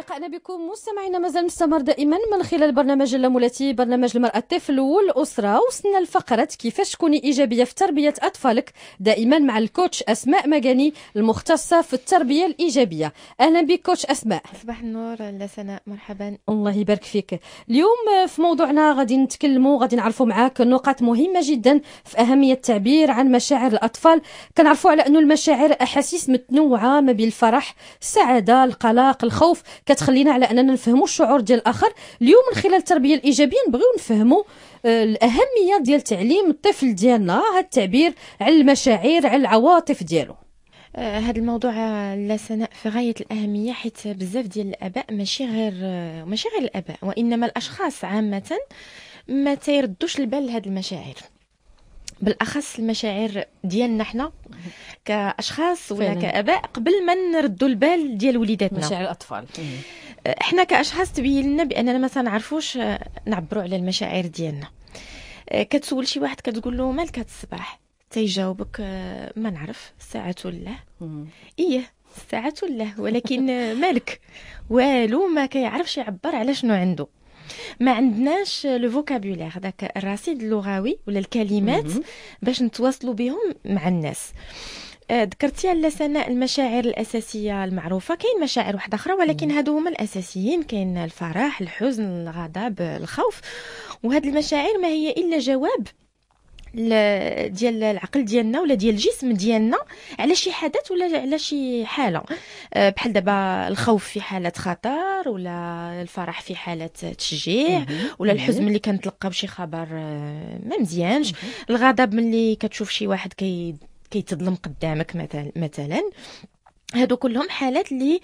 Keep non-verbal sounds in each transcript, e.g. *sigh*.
لقاءنا بكم مستمعينا مازال مستمر دائما من خلال برنامج اللامولاتي برنامج المرأة الطفل والأسرة وصلنا لفقرة كيفاش تكوني إيجابية في تربية أطفالك دائما مع الكوتش أسماء مجاني المختصة في التربية الإيجابية أهلا بك كوتش أسماء صباح النور لا سناء مرحبا الله يبارك فيك اليوم في موضوعنا غادي نتكلموا غادي نعرفوا معاك نقاط مهمة جدا في أهمية التعبير عن مشاعر الأطفال كنعرفوا على أنه المشاعر أحاسيس متنوعة ما بين الفرح السعادة القلق الخوف كتخلينا على اننا نفهموا الشعور ديال الاخر اليوم من خلال التربيه الايجابيه نبغيو نفهموا آه، الاهميه ديال تعليم الطفل ديالنا هذا التعبير على المشاعر على العواطف ديالو هذا آه، الموضوع آه، لا سناء في غايه الاهميه حيت بزاف ديال الاباء ماشي غير ماشي غير الاباء وانما الاشخاص عامه ما تيردوش البال لهاد المشاعر بالاخص المشاعر ديالنا حنا كاشخاص ولا كاباء قبل ما نردوا البال ديال وليداتنا مشاعر الاطفال أه، احنا كاشخاص تبين لنا باننا ما تنعرفوش أه، نعبروا على المشاعر ديالنا أه، كتسول شي واحد كتقول له مالك هاد الصباح تيجاوبك ما نعرف ساعة الله ايه ساعة الله ولكن مالك والو ما كيعرفش يعبر على شنو عنده ما عندناش لو فوكابولير هذاك الرصيد اللغوي ولا الكلمات باش نتواصلوا بهم مع الناس آه، ذكرتي على سناء المشاعر الاساسيه المعروفه كاين مشاعر واحده اخرى ولكن هادو هما الاساسيين كاين الفرح الحزن الغضب الخوف وهاد المشاعر ما هي الا جواب ديال العقل ديالنا ولا ديال الجسم ديالنا على شي حدث ولا على شي حاله آه، بحال دابا الخوف في حاله خطر ولا الفرح في حاله تشجيع ولا الحزن ملي كنتلقاو شي خبر آه، ما مزيانش الغضب ملي كتشوف شي واحد كي كيتظلم قدامك مثلا مثلا هادو كلهم حالات اللي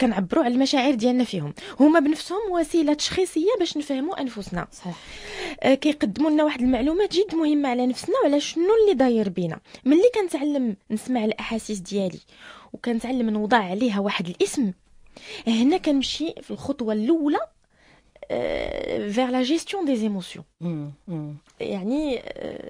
كنعبروا على المشاعر ديالنا فيهم هما بنفسهم وسيله تشخيصيه باش نفهموا انفسنا صحيح آه، كيقدموا لنا واحد المعلومات جد مهمه على نفسنا وعلى شنو اللي داير بينا ملي كنتعلم نسمع الاحاسيس ديالي وكنتعلم نوضع عليها واحد الاسم هنا كنمشي في الخطوه الاولى فيغ لا جيستيون دي زيموسيون يعني آه،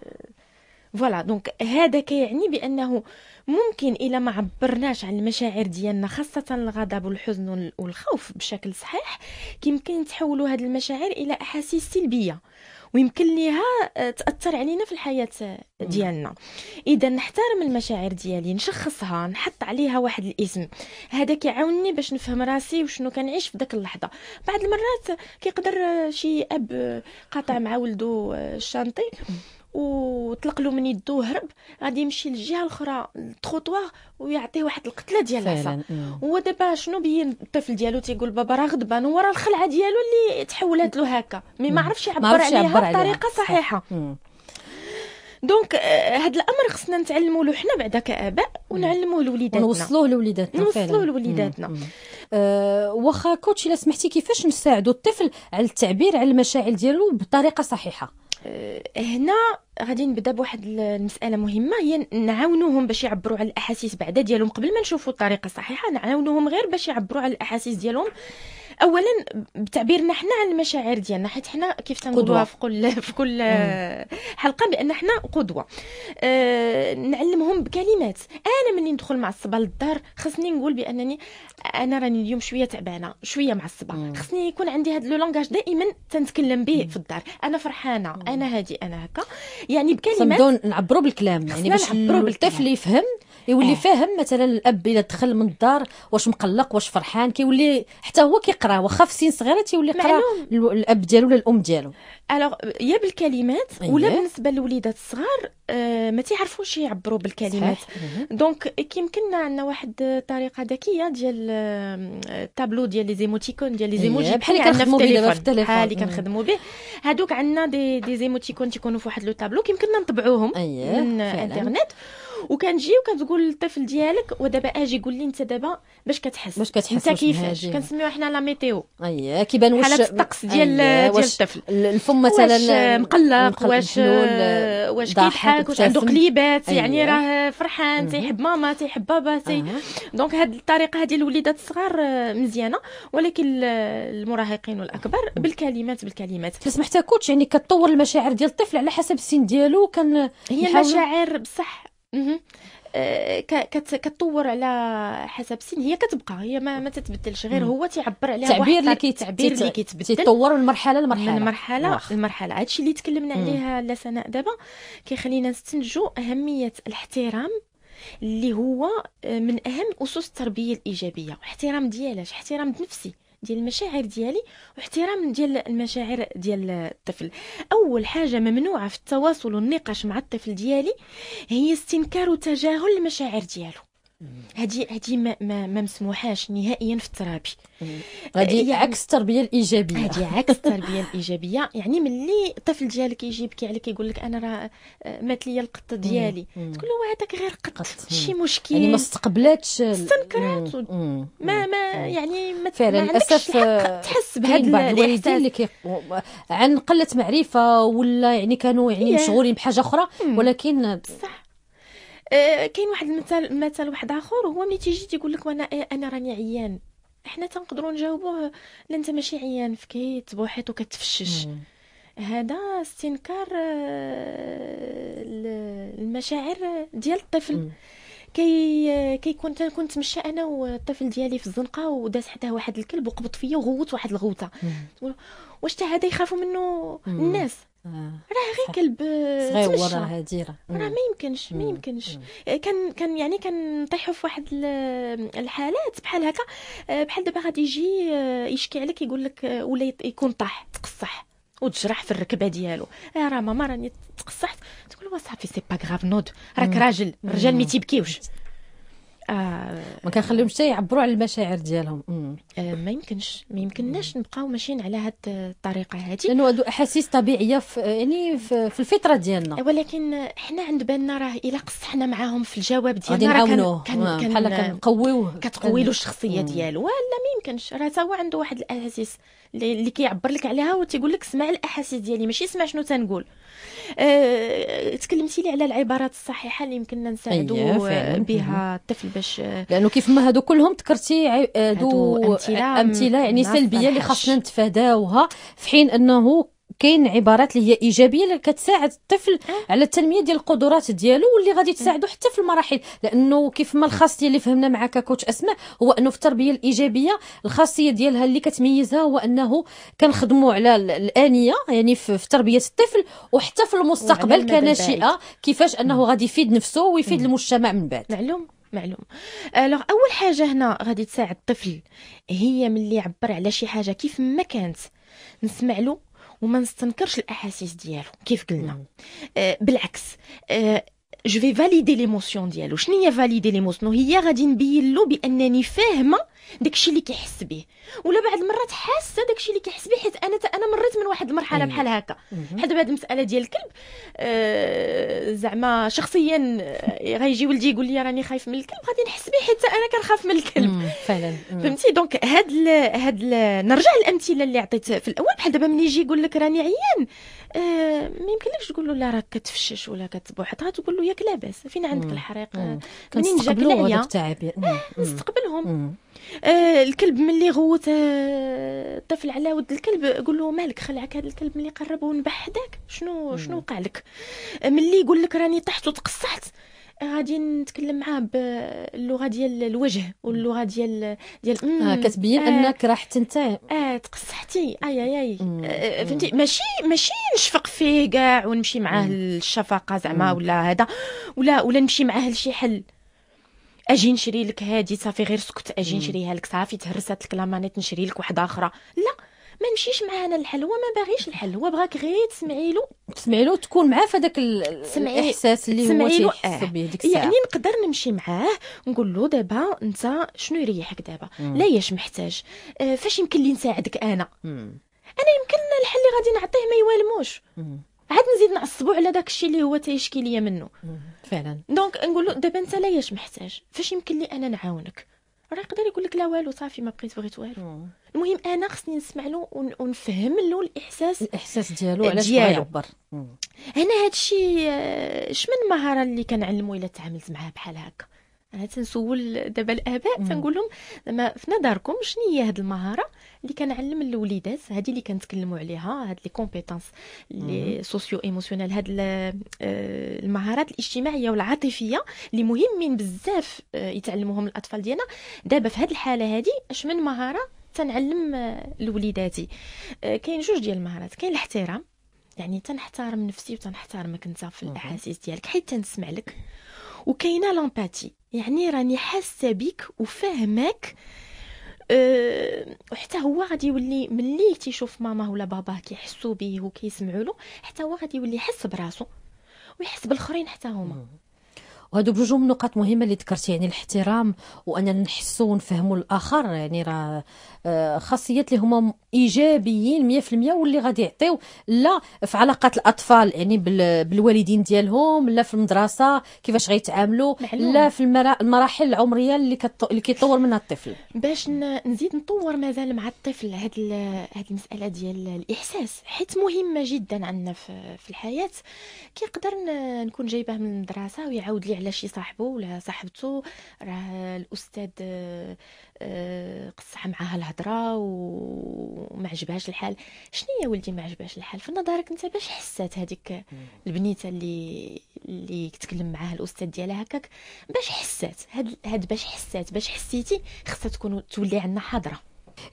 فوالا دونك هذا كيعني بانه ممكن الا ما عبرناش عن المشاعر ديالنا خاصه الغضب والحزن والخوف بشكل صحيح كيمكن تحولوا هذه المشاعر الى احاسيس سلبيه ويمكن ليها آه، تاثر علينا في الحياه آه، نعم. ديالنا اذا نحترم المشاعر ديالي نشخصها نحط عليها واحد الاسم هذا كيعاونني باش نفهم راسي وشنو كنعيش في ذاك اللحظه بعض المرات آه، كيقدر شي اب قاطع مع ولده الشانطي وطلق له من يدو هرب غادي يمشي للجهه الاخرى التروطوار ويعطيه واحد القتله ديال العصا إيه. هو دابا شنو بين الطفل ديالو تيقول بابا راه غضبان ورا الخلعه ديالو اللي تحولات له هكا مي ما عرفش يعبر عليها بطريقه صحيحه دونك هذا آه، الامر خصنا نتعلموا له حنا بعدا كاباء ونعلموه لوليداتنا ونوصلوه لوليداتنا نوصلوه لوليداتنا آه، واخا كوتش الا سمحتي كيفاش نساعدوا الطفل على التعبير على المشاعر ديالو بطريقه صحيحه آه، هنا غادي نبدا بواحد المساله مهمه هي نعاونوهم باش يعبروا على الاحاسيس بعدا ديالهم قبل ما نشوفوا الطريقه الصحيحه نعاونوهم غير باش يعبروا على الاحاسيس ديالهم اولا بتعبيرنا حنا عن المشاعر ديالنا حيت حنا كيف تنقولوها في كل في كل حلقه بان حنا قدوه أه نعلمهم بكلمات انا ملي ندخل مع الصبا للدار خصني نقول بانني انا راني اليوم شويه تعبانه شويه مع الصبا خصني يكون عندي هذا لو لونغاج دائما تنتكلم به في الدار انا فرحانه انا هادي انا هكا يعني بكلمات نعبروا بالكلام يعني باش الطفل يفهم يولي آه. فاهم مثلا الاب الى دخل من الدار واش مقلق واش فرحان كيولي حتى هو كيقرا واخا في سن صغيره تيولي يقرا الاب ديالو ولا الام ديالو الوغ يا بالكلمات أيوة. ولا بالنسبه للوليدات الصغار آه، ما تيعرفوش يعبروا بالكلمات دونك كيمكن عندنا واحد الطريقه ذكيه ديال التابلو آه، ديال لي زيموتيكون ديال لي أيوة، زيموجي بحال اللي كنخدموا به في التليفون بحال اللي كنخدموا به هادوك عندنا دي دي زيموتيكون تيكونوا في واحد لو تابلو كيمكننا نطبعوهم أيوة، من انترنت وكنجي وكتقول للطفل ديالك ودابا اجي قول لي انت دابا باش كتحس باش كتحس انت كيفاش كنسميوها حنا لا ميتيو اييه كيبان واش حاله الطقس ديال ديال الطفل الفم مثلا واش مقلق واش واش كيضحك واش عنده قليبات يعني راه فرحان تيحب ماما تيحب بابا تي دونك هاد الطريقه هذه الوليدات الصغار آه، مزيانه ولكن المراهقين والاكبر بالكلمات بالكلمات بس محتاج كوتش يعني كتطور المشاعر ديال الطفل على حسب السن ديالو كان هي المشاعر بصح اها كتطور على حسب السن هي كتبقى هي ما, ما تتبدلش غير هو تيعبر عليها التعبير اللي كيتعبير اللي كيتبدل تطور من مرحله لمرحله من مرحله لمرحله هادشي اللي تكلمنا عليها لا سناء دابا كيخلينا نستنتجوا اهميه الاحترام اللي هو آه، من اهم اسس التربيه الايجابيه احترام ديالاش احترام نفسي ديال المشاعر ديالي واحترام ديال المشاعر ديال الطفل اول حاجه ممنوعه في التواصل والنقاش مع الطفل ديالي هي استنكار وتجاهل المشاعر ديالو هادي هادي ما, ما, ما مسموحاش نهائيا في الترابي هادي يعني عكس التربيه الايجابيه هادي عكس التربيه الايجابيه يعني ملي الطفل ديالك يبكي عليك يقول لك انا راه آه، مات لي القط ديالي تقول له هذاك غير قط شي مشكل يعني ما استقبلاتش استنكرات يعني ما ما يعني ما فعلا للاسف تحس بهذا بعض الوالدين اللي كي عن قله معرفه ولا يعني كانوا يعني مشغولين بحاجه اخرى ولكن بصح آه، كاين واحد المثال مثال واحد اخر هو ملي تيجي تيقول لك وانا آه، انا راني عيان احنا تنقدروا نجاوبوه لا انت ماشي عيان فكيت بوحيط وكتفشش هذا استنكار آه، المشاعر ديال الطفل كي كيكون كنت مشى انا والطفل ديالي في الزنقه وداز حداه واحد الكلب وقبض فيا وغوت واحد الغوته واش حتى هذا يخافوا منه الناس راه غير كلب صغير راه هديره راه ما يمكنش ما يمكنش كان كان يعني كنطيحوا في واحد الحالات بحال هكا آه، بحال دابا غادي يجي آه، يشكي عليك يقول لك آه، ولا يكون طاح تقصح وتجرح في الركبه ديالو راه ماما راني تقصحت تقول له صافي سي با غراف نود راك راجل الرجال ما تيبكيوش آه ما كنخليهمش حتى يعبروا على المشاعر ديالهم آه ما يمكنش ما يمكنناش نبقاو ماشيين على هذه الطريقه هذه لانه هادو احاسيس طبيعيه في يعني في الفطره ديالنا آه، ولكن حنا عند بالنا راه الا قصحنا معاهم في الجواب ديالنا راه كان آه، كان بحال كنقويوه كتقوي له الشخصيه ديالو ولا ما يمكنش راه تا هو عنده واحد الاحاسيس اللي كيعبر لك عليها وتيقول لك سمع الاحاسيس ديالي ماشي سمع شنو تنقول أه تكلمتي لي على العبارات الصحيحه اللي يمكننا نساعدوا أيوة، بها الطفل باش لانه كيف ما هادو كلهم ذكرتي آه، هادو امثله امثله يعني سلبيه اللي خاصنا نتفاداوها في حين انه كاين عبارات اللي هي ايجابيه اللي كتساعد الطفل أه. على التنميه ديال القدرات ديالو واللي غادي أه. تساعده حتى في المراحل لانه كيف ما الخاصيه اللي فهمنا معك كوتش اسماء هو انه في التربيه الايجابيه الخاصيه ديالها اللي كتميزها هو انه كنخدموا على الانيه يعني في تربيه الطفل وحتى في المستقبل كناشئه كيفاش انه غادي يفيد نفسه ويفيد المجتمع من بعد معلوم معلوم الوغ اول حاجه هنا غادي تساعد الطفل هي ملي يعبر على شي حاجه كيف ما كانت نسمع له وما نستنكرش الاحاسيس ديالو كيف قلنا آه بالعكس آه جو في فاليدي ليموسيون ديالو شنو هي فاليدي ليموسيون هي غادي نبين له بانني فاهمه داكشي اللي كيحس به ولا بعض المرات حاسه داكشي اللي كيحس به حيت انا انا مريت من واحد المرحله بحال هكا حيت بهاد المساله ديال الكلب آه زعما شخصيا غيجي ولدي يقول لي راني خايف من الكلب غادي نحس به حتى انا كنخاف من الكلب فعلا فهمتي دونك هاد هاد نرجع للامثله اللي عطيت في الاول بحال دابا ملي يجي يقول لك راني عيان آه ما يمكنلكش تقول له لا راك كتفشش ولا حتى تقول له ياك لاباس فين عندك الحريق آه، منين جاك العيا آه، نستقبلهم آه الكلب ملي غوت الطفل آه، على ود الكلب قول له مالك خلعك هذا الكلب ملي قرب ونبح حداك شنو شنو وقع لك ملي يقول لك راني طحت وتقصحت غادي نتكلم معاه باللغه ديال الوجه واللغه ديال ديال اه كتبين آه انك راح تنتهي اه تقصحتي اي اي اي آه، آه، فهمتي ماشي ماشي نشفق فيه كاع ونمشي معاه للشفقه زعما ولا هذا ولا ولا نمشي معاه لشي حل اجي نشري لك هادي صافي غير سكت اجي نشريها لك صافي تهرسات لك لامانيت نشري لك واحده اخرى لا ما مشيش معانا الحل هو ما باغيش الحل هو بغاك غير تسمعي له تسمعي له تكون معاه في هذاك الاحساس اللي هو تيحس به ديك الساعه يعني نقدر نمشي معاه نقول له دابا انت شنو يريحك دابا لا ياش محتاج آه، فاش يمكن لي نساعدك انا مم. انا يمكن الحل اللي غادي نعطيه ما يوالموش عاد نزيد نعصبو على داك الشيء اللي هو تيشكي ليا منه فعلا دونك نقول له دابا انت لا ياش محتاج فاش يمكن لي انا نعاونك راه يقدر يقول لك لا والو صافي ما بقيت بغيت والو المهم انا خصني نسمع له ونفهم له الاحساس الاحساس ديالو علاش يعبر هنا هادشي آه، شمن مهاره اللي كنعلمو الا تعاملت معاه بحال هكا تنسول دابا الاباء تنقول لهم زعما في نظركم شنو هي هذه المهاره اللي كنعلم الوليدات هذه اللي كنتكلموا عليها هاد لي كومبيتونس لي سوسيو ايموسيونيل هاد آه، المهارات الاجتماعيه والعاطفيه اللي مهمين بزاف آه، يتعلموهم الاطفال ديالنا دابا في هاد الحاله هذه اش من مهاره تنعلم آه، لوليداتي كاين جوج ديال المهارات كاين الاحترام يعني تنحترم نفسي وتنحترمك انت في الاحاسيس ديالك حيت تنسمع لك وكاينه لامباتي يعني راني حاسه بيك وفاهمك أه حتى هو غادي يولي ملي تيشوف ماما ولا باباه كيحسوا بيه وكيسمعوا له حتى هو غادي يولي يحس براسو ويحس بالاخرين حتى هما وهذو بجوج من النقاط مهمه اللي ذكرتي يعني الاحترام واننا نحسوا ونفهموا الاخر يعني راه آه، خاصيات اللي هما ايجابيين 100% واللي غادي يعطيو لا في علاقات الاطفال يعني بالوالدين ديالهم لا في المدرسه كيفاش غيتعاملوا لا في المراحل العمريه اللي كتطو... اللي كيطور منها الطفل باش نزيد نطور مازال مع الطفل هاد ال... هاد المساله ديال الاحساس حيت مهمه جدا عندنا في الحياه كيقدر نكون جايباه من المدرسه ويعاود لي على شي صاحبه ولا صاحبته راه الاستاذ آه، قصح معاها الهضره وما عجبهاش الحال شنو يا ولدي ما عجبهاش الحال في نظرك انت باش حسات هذيك البنيته اللي اللي تكلم معاها الاستاذ ديالها هكاك باش حسات هاد هاد باش حسات باش حسيتي خصها تكون تولي عندنا حاضره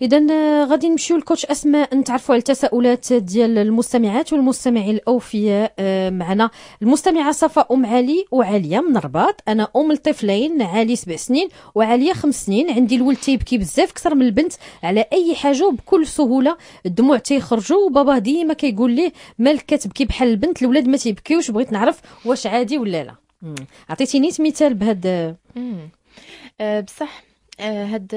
اذا آه، غادي نمشيو للكوتش اسماء نتعرفوا على التساؤلات ديال المستمعات والمستمعين الاوفياء آه، معنا المستمعه صفاء ام علي وعاليه من الرباط انا ام لطفلين علي سبع سنين وعاليه خمس سنين عندي الولد تيبكي بزاف اكثر من البنت على اي حاجه وبكل سهوله الدموع تيخرجوا وبابا ديما كيقول ليه مالك كتبكي بحال البنت الولاد ما تيبكيوش بغيت نعرف واش عادي ولا لا عطيتيني مثال بهاد آه. بصح آه، هاد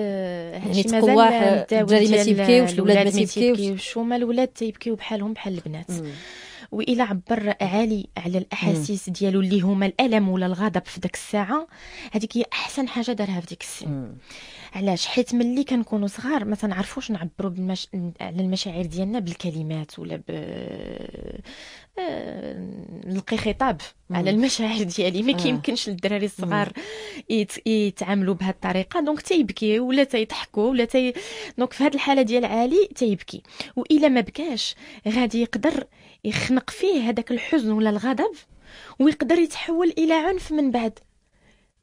يعني تقوى آه، الدراري ما تيبكيوش الولاد ما تيبكيوش هما الولاد تيبكيو بحالهم بحال البنات والى عبر عالي على الاحاسيس ديالو اللي هما الالم ولا الغضب في ديك الساعه هذيك هي احسن حاجه دارها في ديك السن علاش حيت ملي كنكونوا صغار ما تنعرفوش نعبروا بالمش... على المشاعر ديالنا بالكلمات ولا ب آه، نلقي خطاب على المشاعر ديالي ما آه. كيمكنش للدراري الصغار يت... يتعاملوا بهذه الطريقه دونك تيبكي ولا تيضحكوا ولا تي دونك في هذه الحاله ديال عالي تيبكي والا ما بكاش غادي يقدر يخنق فيه هذاك الحزن ولا الغضب ويقدر يتحول الى عنف من بعد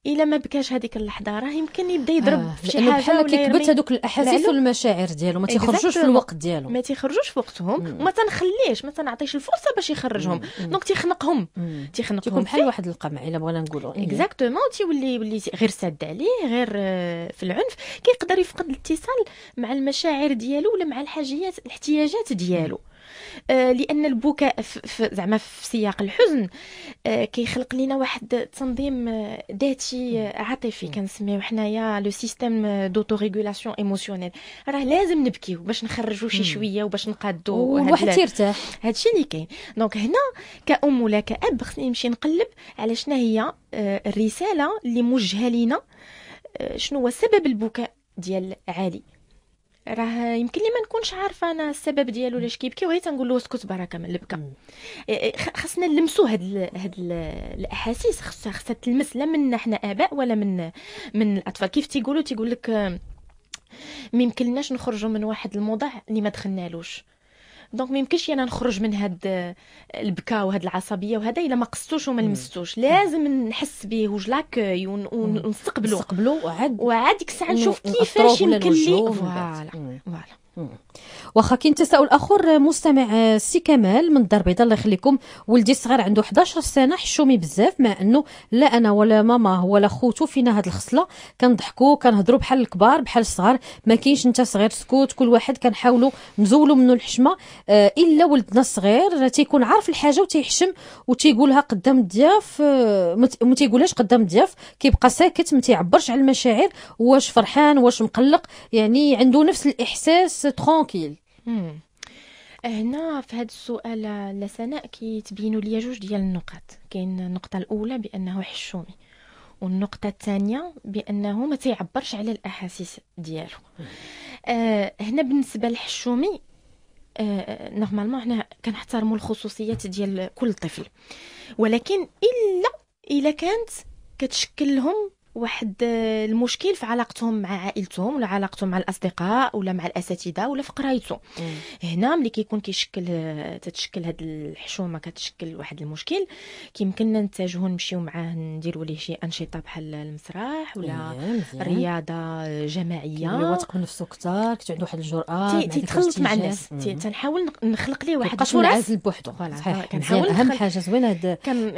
الى ما بكاش هذيك اللحظه راه يمكن يبدا يضرب آه في شي حاجه بحال كيكبت هذوك الاحاسيس والمشاعر ديالو ما تيخرجوش في الوقت ديالو ما تيخرجوش في وقتهم وما تنخليش ما تنعطيش الفرصه باش يخرجهم دونك تيخنقهم تيخنقهم تيكون بحال واحد القمع الا بغينا نقولوا اكزاكتومون إيه. تيولي يولي غير ساد عليه غير آه، في العنف كيقدر يفقد الاتصال مع المشاعر ديالو ولا مع الحاجيات الاحتياجات ديالو آه، لان البكاء في زعما في سياق الحزن آه، كيخلق لنا واحد تنظيم آه، ذاتي عاطفي كنسميو حنايا لو سيستيم دوتو ريغولاسيون ايموسيونيل راه لازم نبكيو باش نخرجوا شي شويه وباش نقادو الواحد تيرتاح هادشي اللي كاين دونك هنا كأم ولا كأب خصني نمشي نقلب على شنو هي الرساله اللي موجهه لينا شنو هو سبب البكاء ديال علي راه يمكن لي ما نكونش عارفه انا السبب ديالو علاش كيبكي وهي تنقول له اسكت بركه من البكا إيه، إيه، خاصنا نلمسوا هاد ال هاد ال الاحاسيس خاصها خاصها تلمس لا منا حنا اباء ولا من من الاطفال كيف تيقولوا تيقول لك ما يمكنناش نخرجوا من واحد الموضع اللي ما دخلنالوش دونك ما يمكنش انا نخرج من هاد البكا وهاد العصبيه وهذا الا ما قصتوش وما لمستوش لازم نحس به وجلاكوي ونستقبلو نستقبلو وعاد وعاد ديك الساعه نشوف كيفاش يمكن لي فوالا فوالا واخا كاين تساؤل اخر مستمع آه، سي كمال من الدار البيضاء الله يخليكم ولدي الصغير عنده 11 سنه حشومي بزاف مع انه لا انا ولا ماما ولا خوتو فينا هاد الخصله كنضحكوا كنهضروا بحال الكبار بحال الصغار ما كاينش انت صغير سكوت كل واحد كنحاولوا نزولوا منه الحشمه آه الا ولدنا الصغير تيكون عارف الحاجه وتيحشم وتيقولها قدام الضياف آه، ما تيقولهاش قدام الضياف كيبقى ساكت ما تيعبرش على المشاعر واش فرحان واش مقلق يعني عنده نفس الاحساس ترونكيل هنا في هذا السؤال لسناء تبينوا ليا جوج ديال النقط كاين النقطه الاولى بانه حشومي والنقطه الثانيه بانه ما تيعبرش على الاحاسيس ديالو آه هنا بالنسبه للحشومي آه نورمالمون حنا كنحترموا الخصوصيات ديال كل طفل ولكن الا الا كانت كتشكل لهم واحد آه، المشكل في علاقتهم مع عائلتهم ولا علاقتهم مع الاصدقاء ولا مع الاساتذه ولا في قرايتهم هنا ملي كيكون كيشكل آه، تتشكل هاد الحشومه كتشكل واحد المشكل كيمكننا نتجهوا نمشيو معاه نديروا ليه شي انشطه بحال المسرح ولا رياضه جماعيه اللي واثق من نفسه كثار كتعود عنده واحد الجراه تيتخلط مع الناس تنحاول نخلق ليه واحد الفرص منعزل بوحدو صحيح كنحاول اهم حاجه زوينه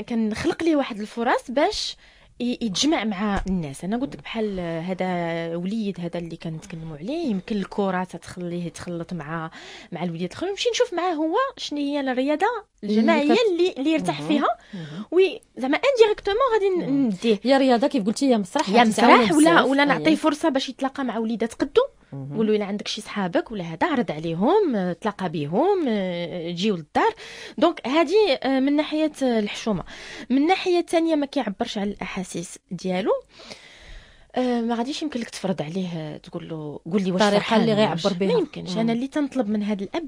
كنخلق ليه واحد الفرص باش يتجمع مع الناس انا قلت لك بحال هذا وليد هذا اللي كنتكلموا عليه يمكن الكره تتخليه يتخلط مع مع الوليد الاخرين نمشي نشوف معاه هو شنو هي الرياضه الجماعيه اللي اللي يرتاح فيها وي زعما انديريكتومون غادي نديه يا رياضه كيف قلتي يا مسرح يا مسرح ولا ولا نعطيه فرصه باش يتلاقى مع وليدات قدو قول له الا عندك شي صحابك ولا هذا عرض عليهم آه، تلاقى بهم آه، جيو للدار دونك هذه آه، من ناحيه الحشومه من ناحيه الثانيه ما كيعبرش على الاحاسيس ديالو ما غاديش يمكن لك تفرض عليه تقول له قول لي واش الطريقه اللي غيعبر بها ما يمكنش انا اللي تنطلب من هذا الاب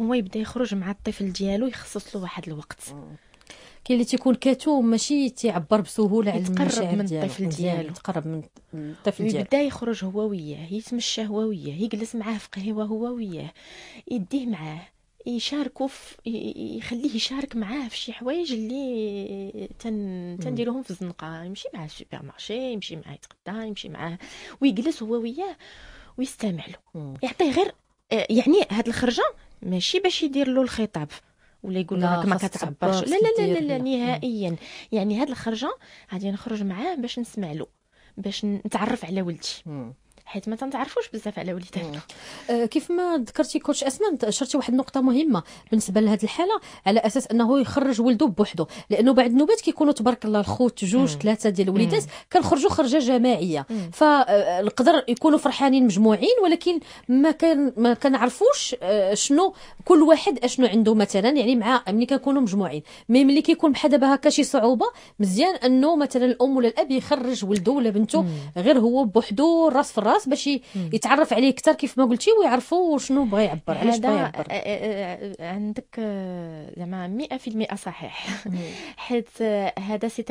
هو يبدا يخرج مع الطفل ديالو يخصص له واحد الوقت مم. كاين اللي تيكون كتوم ماشي تيعبر بسهوله على المشاعر من الطفل ديالو تقرب من الطفل ديالو يبدا يخرج هو وياه يتمشى هو وياه يجلس معاه في قهوه هو وياه يديه معاه يشاركوا يخليه يشارك معاه في شي حوايج اللي تن تنديروهم في الزنقه يمشي معاه السوبر مارشي يمشي معاه يتغدى يمشي معاه ويجلس هو وياه ويستمع له يعطيه غير آه، يعني هاد الخرجه ماشي باش يدير له الخطاب ولا يقول لك ما كتعبرش لا لا لا لا, لا نهائيا نعم. يعني هاد الخرجه غادي نخرج معاه باش نسمع له باش نتعرف على ولدي حيت ما تنتعرفوش بزاف على وليداتنا آه، كيف ما ذكرتي كوتش اسماء اشرتي واحد النقطه مهمه بالنسبه لهذه الحاله على اساس انه يخرج ولده بوحده لانه بعد النوبات كيكونوا تبارك الله الخوت جوج ثلاثه ديال الوليدات كنخرجوا خرجه جماعيه فالقدر آه، يكونوا فرحانين مجموعين ولكن ما كان ما كنعرفوش آه، شنو كل واحد اشنو عنده مثلا يعني مع ملي كنكونوا مجموعين مي ملي كيكون بحال دابا هكا شي صعوبه مزيان انه مثلا الام ولا الاب يخرج ولده ولا بنته غير هو بوحده راس في الراس الراس باش يتعرف عليه اكثر كيف ما قلتي ويعرفوا شنو بغى يعبر علاش بغى يعبر آه، آه، آه، عندك زعما 100% صحيح *laughs* حيت هذا سي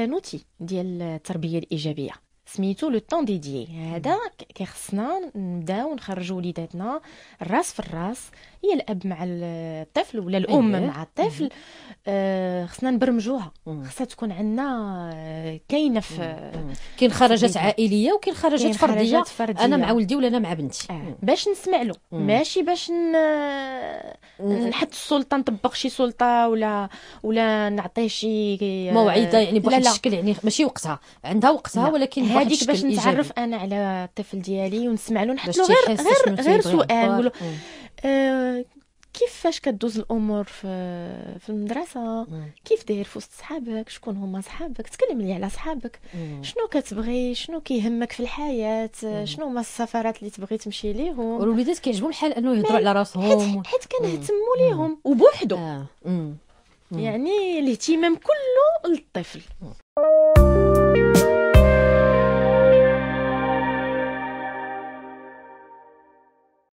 ديال التربيه الايجابيه سميتو لو طون ديديي هذا كيخصنا نبداو نخرجوا وليداتنا الراس في الراس هي الاب مع الطفل ولا الام أيوة. مع الطفل آه، خصنا نبرمجوها خصها تكون عندنا آه، كاينه في كاين خرجات عائليه وكاين خرجات فرديه. انا مع ولدي ولا انا مع بنتي آه. باش نسمع له ماشي باش ن... نحط السلطه نطبق شي سلطه ولا ولا نعطيه شي آه، موعده يعني بواحد الشكل يعني ماشي وقتها عندها وقتها لا. ولكن هذيك باش نتعرف انا على الطفل ديالي ونسمع له نحط له غير غير غير سؤال نقول آه كيفاش كدوز الامور في في المدرسه كيف داير في وسط صحابك شكون هما صحابك تكلم لي على صحابك شنو كتبغي شنو كيهمك في الحياه شنو هما السفرات اللي تبغي تمشي ليهم والوليدات كيعجبهم الحال انه يهضروا على راسهم حيت كنهتموا ليهم وبوحدهم آه. يعني الاهتمام كله للطفل